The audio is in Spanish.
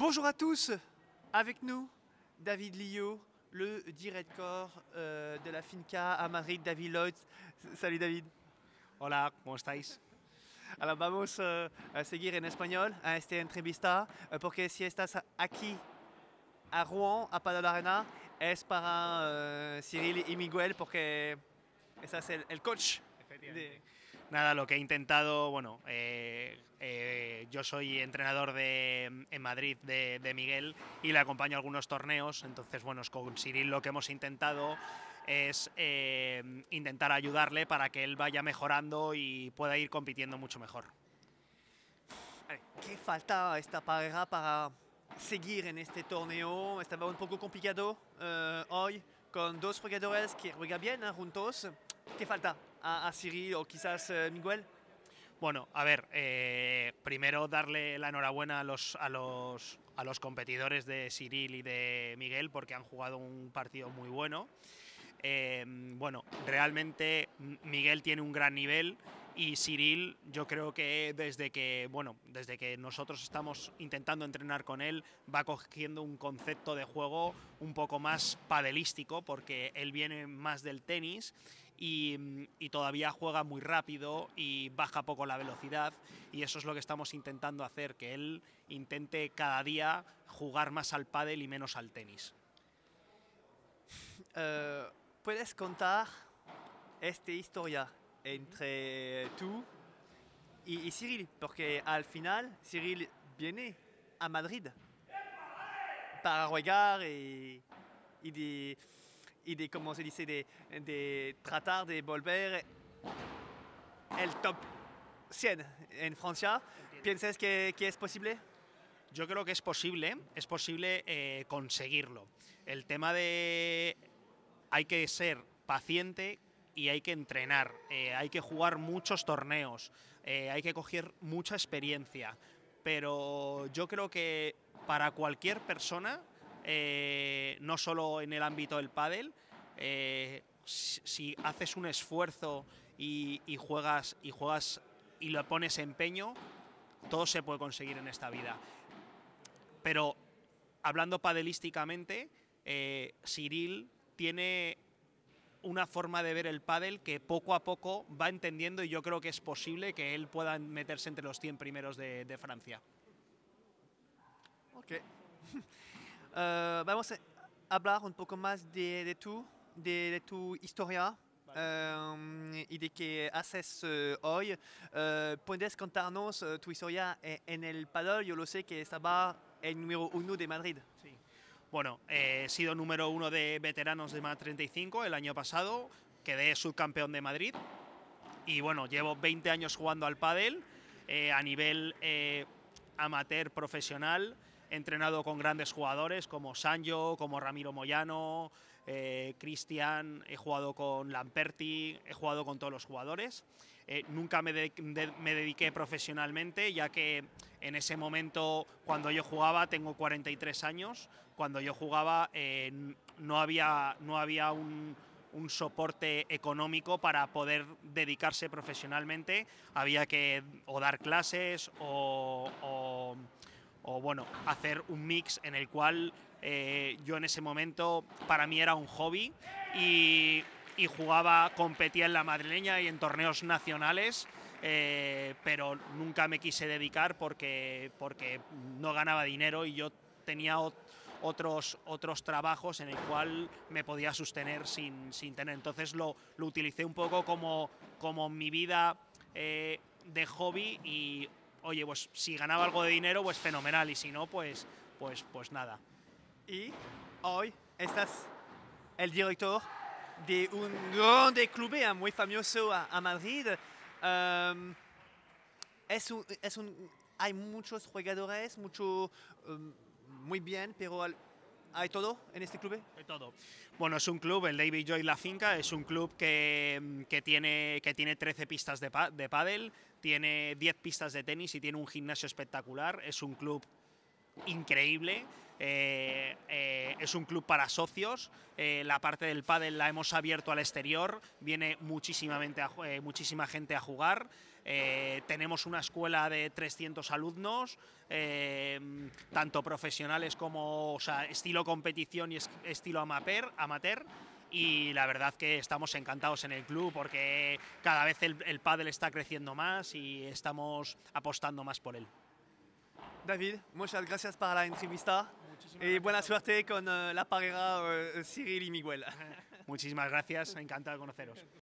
Bonjour à tous, avec nous David Lillo, le directeur euh, de la finca à Madrid, David Lloyd. Salut David. Hola, ¿cómo estáis? Alors vamos a euh, seguir en espagnol a esta entrevista euh, porque si estás aquí a Rouen, a Arena, es para Cyril y Miguel porque ça es el, coach. Nada, lo que he intentado, bueno, eh, eh, yo soy entrenador de, en Madrid de, Miguel y le acompaño a algunos torneos, entonces, bueno, con Cyril lo que hemos intentado es eh, intentar ayudarle para que él vaya mejorando y pueda ir compitiendo mucho mejor. ¿Qué falta esta pareja para seguir en este torneo? Estaba un poco complicado hoy con dos jugadores que juegan bien ¿eh? juntos. ¿Qué falta a, Cyril o quizás eh, Miguel? Bueno, a ver, eh, primero darle la enhorabuena a los, a, los, a los competidores de Cyril y de Miguel porque han jugado un partido muy bueno. Em, bueno, realmente Miguel tiene un gran nivel y Cyril, yo creo que desde que, bueno, desde que nosotros estamos intentando entrenar con él, va cogiendo un concepto de juego un poco más padelístico, porque él viene más del tenis y, mm, todavía juega muy rápido y baja poco la velocidad y eso es lo que estamos intentando hacer, que él intente cada día jugar más al padel y menos al tenis. Eh, puedes contar esta historia entre tú y, Cyril, porque al final Cyril viene a Madrid para jugar y, de, y ¿cómo se dice?, de, tratar de volver el top 100 en Francia. ¿Piensas que, que, es posible? Yo creo que es posible, es posible eh, conseguirlo. El tema de hay que ser paciente y hay que entrenar, eh, hay que jugar muchos torneos, eh, hay que coger mucha experiencia. Pero yo creo que para cualquier persona, eh, no solo en el ámbito del pádel, si haces un esfuerzo y, juegas y juegas y lo pones empeño, todo se puede conseguir en esta vida. Pero hablando padelísticamente, Cyril tiene una forma de ver el pádel que poco a poco va entendiendo y yo creo que es posible que él pueda meterse entre los 100 primeros de, Francia. Ok. Eh, vamos a hablar un poco más de, de tú, de, tu historia. Eh, y de qué haces eh, hoy. ¿Puedes contarnos tu historia en, el pádel? Yo lo sé que estaba el número uno de Madrid. Sí. Bueno, eh, he sido número uno de veteranos de más 35 el año pasado, quedé subcampeón de Madrid y bueno, llevo 20 años jugando al pádel eh, a nivel eh, amateur profesional entrenado con grandes jugadores como Sanjo, como Ramiro Moyano, eh, Cristian, he jugado con Lamperti, he jugado con todos los jugadores. Eh, nunca me, dediqué profesionalmente, ya que en ese momento, cuando yo jugaba, tengo 43 años, cuando yo jugaba eh, no había, no había un, soporte económico para poder dedicarse profesionalmente. Había que o dar clases o o bueno, hacer un mix en el cual eh, yo en ese momento para mí era un hobby y, jugaba, competía en la madrileña y en torneos nacionales, eh, pero nunca me quise dedicar porque, porque no ganaba dinero y yo tenía otros, otros trabajos en el cual me podía sostener sin, tener. Entonces lo, lo, utilicé un poco como, como mi vida eh, de hobby y oye, pues si ganaba algo de dinero, pues fenomenal, y si no, pues, pues, pues nada. Y hoy estás el director de un grande club muy famoso a, Madrid. Em, es hay muchos jugadores, mucho, em, muy bien, pero ¿Hay todo en este club? Hay todo. Bueno, es un club, el David Joy La Finca, es un club que, em, tiene, que tiene 13 pistas de, de pádel, tiene 10 pistas de tenis y tiene un gimnasio espectacular, es un club increíble. Eh, eh, es un club para socios. Eh, la parte del pádel la hemos abierto al exterior. Viene muchísima gente a jugar. tenemos una escuela de 300 alumnos, tanto profesionales como estilo competición y estilo amateur y la verdad que estamos encantados en el club porque cada vez el, el pádel está creciendo más y estamos apostando más por él. David, muchas gracias para la entrevista y buena suerte con eh, la pareja Cyril eh, y Miguel. Muchísimas gracias, encantado de conoceros.